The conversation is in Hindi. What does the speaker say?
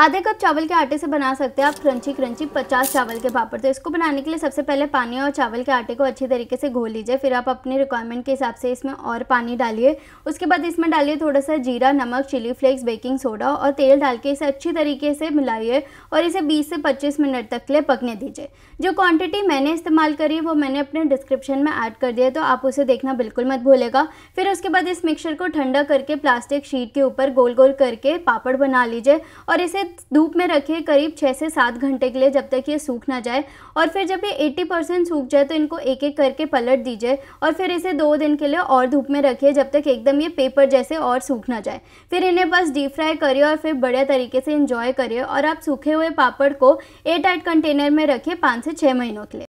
आधे कप चावल के आटे से बना सकते हैं आप क्रंची क्रंची 50 चावल के पापड़ तो इसको बनाने के लिए सबसे पहले पानी और चावल के आटे को अच्छी तरीके से घोल लीजिए फिर आप अपने रिक्वायरमेंट के हिसाब से इसमें और पानी डालिए उसके बाद इसमें डालिए थोड़ा सा जीरा नमक चिली फ्लेक्स बेकिंग सोडा और तेल डाल के इसे अच्छी तरीके से मिलाइए और इसे बीस से पच्चीस मिनट तक ले लिए पकने दीजिए जो क्वान्टिटी मैंने इस्तेमाल करी वो मैंने अपने डिस्क्रिप्शन में ऐड कर दिया तो आप उसे देखना बिल्कुल मत भूलेगा फिर उसके बाद इस मिक्सर को ठंडा करके प्लास्टिक शीट के ऊपर गोल गोल करके पापड़ बना लीजिए और इसे धूप में रखें करीब छः से सात घंटे के लिए जब तक ये सूख ना जाए और फिर जब ये एट्टी परसेंट सूख जाए तो इनको एक एक करके पलट दीजिए और फिर इसे दो दिन के लिए और धूप में रखिए जब तक एकदम ये पेपर जैसे और सूख ना जाए फिर इन्हें बस डीप फ्राई करिए और फिर बढ़िया तरीके से इंजॉय करिए और आप सूखे हुए पापड़ को एयर टाइट कंटेनर में रखिए पाँच से छः महीनों के लिए